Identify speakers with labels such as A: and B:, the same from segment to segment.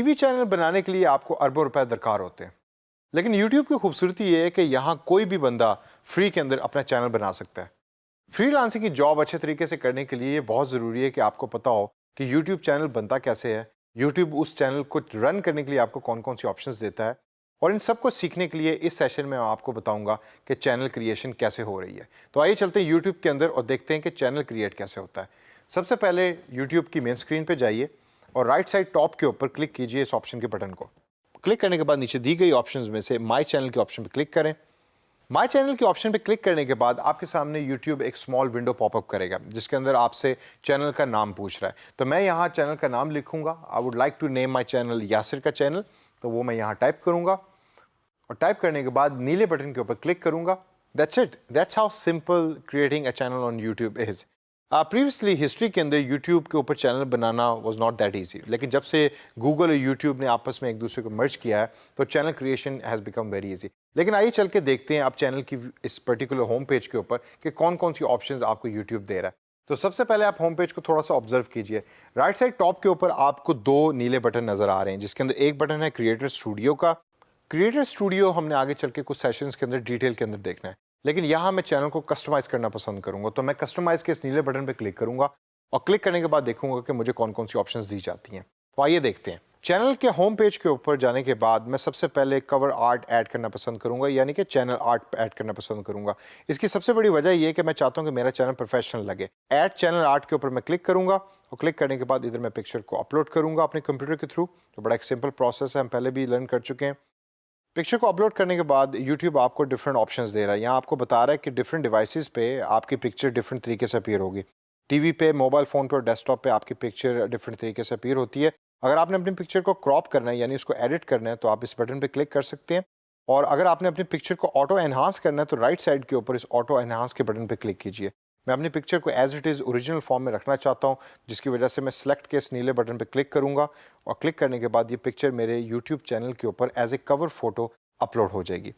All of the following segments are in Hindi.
A: टीवी चैनल बनाने के लिए आपको अरबों रुपए दरकार होते हैं लेकिन यूट्यूब की खूबसूरती ये है कि यहाँ कोई भी बंदा फ्री के अंदर अपना चैनल बना सकता है फ्री लांसिंग की जॉब अच्छे तरीके से करने के लिए बहुत ज़रूरी है कि आपको पता हो कि यूट्यूब चैनल बनता कैसे है यूट्यूब उस चैनल को रन करने के लिए आपको कौन कौन सी ऑप्शन देता है और इन सबको सीखने के लिए इस सेशन में आपको बताऊंगा कि चैनल क्रिएशन कैसे हो रही है तो आइए चलते हैं यूट्यूब के अंदर और देखते हैं कि चैनल क्रिएट कैसे होता है सबसे पहले यूट्यूब की मेन स्क्रीन पर जाइए और राइट साइड टॉप के ऊपर क्लिक कीजिए इस ऑप्शन के बटन को क्लिक करने के बाद नीचे दी गई ऑप्शंस में से माय चैनल के ऑप्शन पर क्लिक करें माय चैनल के ऑप्शन पर क्लिक करने के बाद आपके सामने यूट्यूब एक स्मॉल विंडो पॉपअप करेगा जिसके अंदर आपसे चैनल का नाम पूछ रहा है तो मैं यहाँ चैनल का नाम लिखूंगा I would like to name my channel Yasir का चैनल तो वो मैं यहाँ टाइप करूंगा और टाइप करने के बाद नीले बटन के ऊपर क्लिक करूंगा that's it that's how simple creating a channel on YouTube is previously uh, history के अंदर यूट्यूब के ऊपर चैनल बनाना वॉज नॉट दैट ईजी लेकिन जब से गूगल और यूट्यूब ने आपस में एक दूसरे को मर्ज किया है तो channel creation has become very easy लेकिन आइए चल के देखते हैं आप चैनल की इस पर्टिकुलर होम पेज के ऊपर कि कौन कौन सी ऑप्शन आपको यूट्यूब दे रहा है तो सबसे पहले आप होम पेज को थोड़ा सा ऑब्जर्व कीजिए राइट साइड टॉप के ऊपर आपको दो नीले बटन नज़र आ रहे हैं जिसके अंदर एक बटन है क्रिएटर स्टूडियो का क्रिएटर स्टूडियो हमने आगे चल के कुछ सेशंस के अंदर डिटेल के अंदर देखना है लेकिन यहाँ मैं चैनल को कस्टमाइज़ करना पसंद करूँगा तो मैं कस्टमाइज़ के इस नीले बटन पर क्लिक करूँगा और क्लिक करने के बाद देखूँगा कि मुझे कौन कौन सी ऑप्शन दी जाती हैं तो आइए देखते हैं चैनल के होम पेज के ऊपर जाने के बाद मैं सबसे पहले कवर आर्ट ऐड करना पसंद करूंगा यानी कि चैनल आर्ट ऐड करना पसंद करूंगा इसकी सबसे बड़ी वजह यह कि मैं चाहता हूं कि मेरा चैनल प्रोफेशनल लगे ऐड चैनल आर्ट के ऊपर मैं क्लिक करूंगा और क्लिक करने के बाद इधर मैं पिक्चर को अपलोड करूंगा अपने कंप्यूटर के थ्रू तो बड़ा एक सिंपल प्रोसेस है हम पहले भी लर्न कर चुके हैं पिक्चर को अपलोड करने के बाद यूट्यूब आपको डिफरेंट ऑप्शंस दे रहा है यहाँ आपको बता रहा है कि डिफरेंट डिवाइसेस पे आपकी पिक्चर डिफरेंट तरीके से अपीयर होगी टीवी पे मोबाइल फ़ोन पे और डेस्कटॉप पे आपकी पिक्चर डिफरेंट तरीके से अपीयर होती है अगर आपने अपनी पिक्चर को क्रॉप करना है यानी उसको एडिट करना है तो आप इस बटन पर क्लिक कर सकते हैं और अगर आपने अपनी पिक्चर को ऑटो एनहांस करना है तो राइट साइड के ऊपर इस ऑटो एनहांस के बटन पर क्लिक कीजिए मैं अपनी पिक्चर को as it is original form में रखना चाहता हूँ जिसकी वजह से मैं सेलेक्ट के इस नीले बटन पर क्लिक करूँगा और क्लिक करने के बाद ये पिक्चर मेरे यूट्यूब चैनल के ऊपर as a cover photo upload हो जाएगी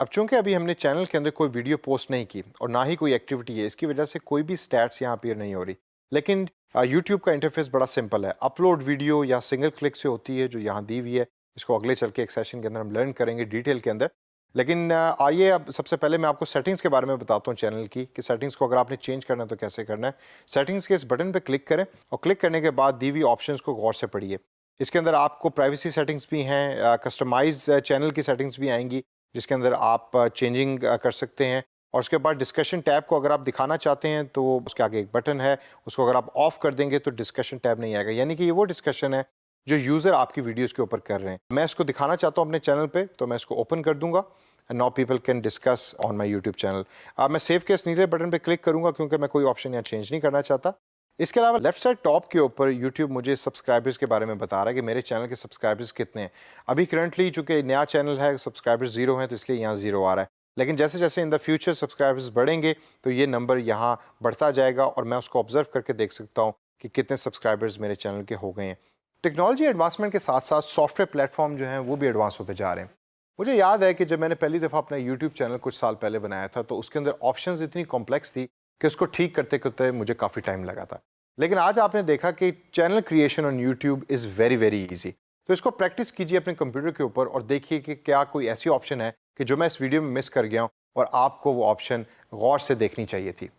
A: अब चूंकि अभी हमने चैनल के अंदर कोई वीडियो पोस्ट नहीं की और ना ही कोई एक्टिविटी है इसकी वजह से कोई भी स्टैट्स यहाँ पर नहीं हो रही लेकिन यूट्यूब का इंटरफेस बड़ा सिंपल है अपलोड वीडियो या सिंगल क्लिक से होती है जो यहाँ दी हुई है इसको अगले चल के एक सेशन के अंदर हम लर्न करेंगे डिटेल के अंदर लेकिन आइए अब सबसे पहले मैं आपको सेटिंग्स के बारे में बताता हूँ चैनल की कि सेटिंग्स को अगर आपने चेंज करना है तो कैसे करना है सेटिंग्स के इस बटन पर क्लिक करें और क्लिक करने के बाद दी हुई ऑप्शन को गौर से पढ़िए इसके अंदर आपको प्राइवेसी सेटिंग्स भी हैं कस्टमाइज चैनल की सेटिंग्स भी आएंगी जिसके अंदर आप चेंजिंग कर सकते हैं और उसके बाद डिस्कशन टैब को अगर आप दिखाना चाहते हैं तो उसके आगे एक बटन है उसको अगर आप ऑफ़ कर देंगे तो डिस्कशन टैब नहीं आएगा यानी कि ये वो डिस्कशन है जो यूज़र आपकी वीडियोस के ऊपर कर रहे हैं मैं इसको दिखाना चाहता हूँ अपने चैनल पे तो मैं इसको ओपन कर दूंगा and now people can discuss on my YouTube channel अब मैं सेव केस नीले बटन पे क्लिक करूंगा क्योंकि मैं कोई ऑप्शन यहाँ चेंज नहीं करना चाहता इसके अलावा लेफ्ट साइड टॉप के ऊपर यूट्यूब मुझे सब्सक्राइबर्स के बारे में बता रहा है कि मेरे चैनल के सब्सक्राइबर्स कितने हैं अभी करंटली चूंकि नया चैनल है सब्सक्राइबर्स जीरो हैं तो इसलिए यहाँ जीरो आ रहा है लेकिन जैसे जैसे इन द फ्यूचर सब्सक्राइबर्स बढ़ेंगे तो ये नंबर यहाँ बढ़ता जाएगा और मैं उसको ऑब्जर्व करके देख सकता हूँ कि कितने सब्सक्राइबर्स मेरे चैनल के हो गए हैं टेक्नोलॉजी एडवांसमेंट के साथ साथ सॉफ्टवेयर प्लेटफॉर्म जो हैं वो भी एडवांस होते जा रहे हैं मुझे याद है कि जब मैंने पहली दफ़ा अपना यूट्यूब चैनल कुछ साल पहले बनाया था तो उसके अंदर ऑप्शन इतनी कॉम्प्लेक्स थी कि उसको ठीक करते करते मुझे काफ़ी टाइम लगा था लेकिन आज आपने देखा कि channel creation on YouTube is very very easy तो इसको प्रैक्टिस कीजिए अपने कंप्यूटर के ऊपर और देखिए कि क्या कोई ऐसी ऑप्शन है कि जो मैं इस वीडियो में मिस कर गया हूँ और आपको वो ऑप्शन गौर से देखनी चाहिए थी